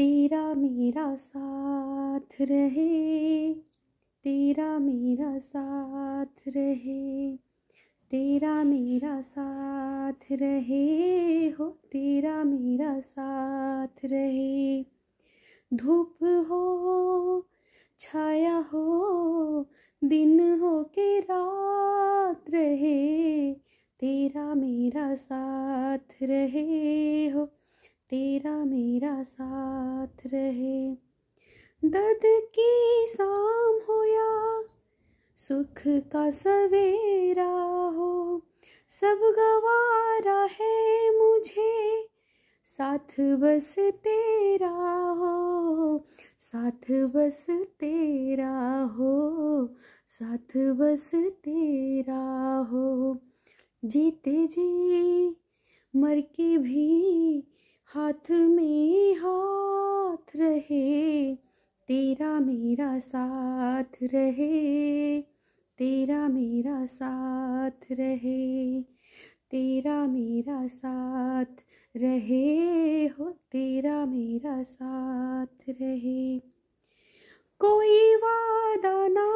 तेरा मेरा साथ रहे तेरा मेरा साथ रहे तेरा मेरा साथ रहे हो तेरा मेरा साथ रहे धूप हो छाया हो दिन हो के रात रहे तेरा मेरा साथ रहे हो तेरा मेरा साथ रहे दर्द की शाम हो या सुख का सवेरा हो सब गवारा है मुझे साथ बस तेरा हो साथ बस तेरा हो साथ बस तेरा हो जीते जी मर के भी हाथ में हाथ रहे तेरा मेरा साथ रहे तेरा मेरा साथ रहे तेरा मेरा साथ रहे हो तेरा मेरा साथ रहे कोई वादा ना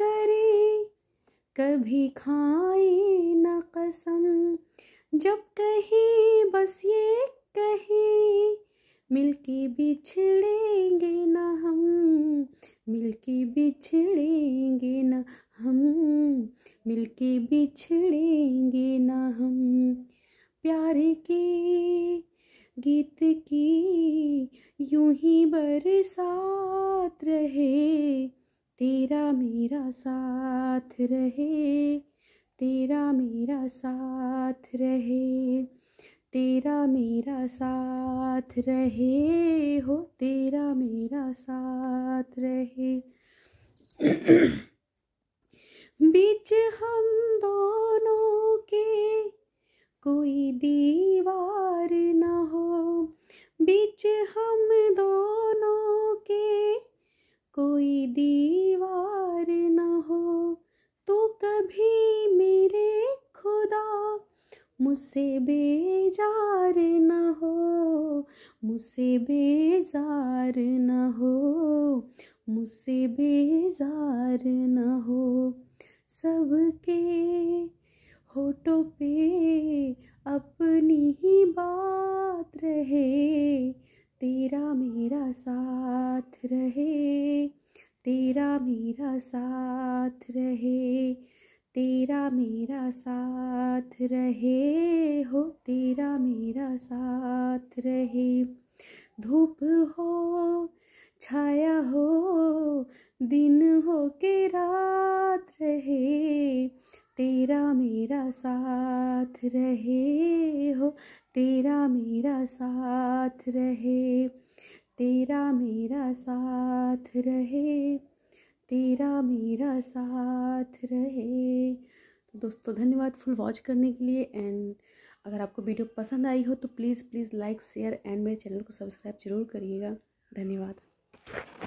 करे कभी खाए ना कसम जब कहीं बस ये कहीं मिलके बिछड़ेंगे ना हम मिलके बिछड़ेंगे ना हम मिलके बिछड़ेंगे ना हम प्यार के गीत की यूं ही बरसात रहे तेरा मेरा साथ रहे तेरा मेरा साथ रहे तेरा मेरा साथ रहे हो तेरा मेरा साथ रहे बीच हम दोनों के कोई दीवार ना हो बीच हम दोनों के कोई दीवार मुझसे बेजार न हो मुझसे बेजार न हो मुझसे बेजार न हो सबके होठों पे अपनी ही बात रहे तेरा मेरा साथ रहे तेरा मेरा साथ रहे तेरा मेरा साथ रहे हो तेरा मेरा साथ रहे धूप हो छाया हो दिन हो के रात रहे तेरा मेरा साथ रहे हो तेरा मेरा साथ रहे तेरा मेरा साथ रहे तेरा मेरा साथ रहे तो दोस्तों धन्यवाद फुल वॉच करने के लिए एंड अगर आपको वीडियो पसंद आई हो तो please please like share and मेरे चैनल को सब्सक्राइब जरूर करिएगा धन्यवाद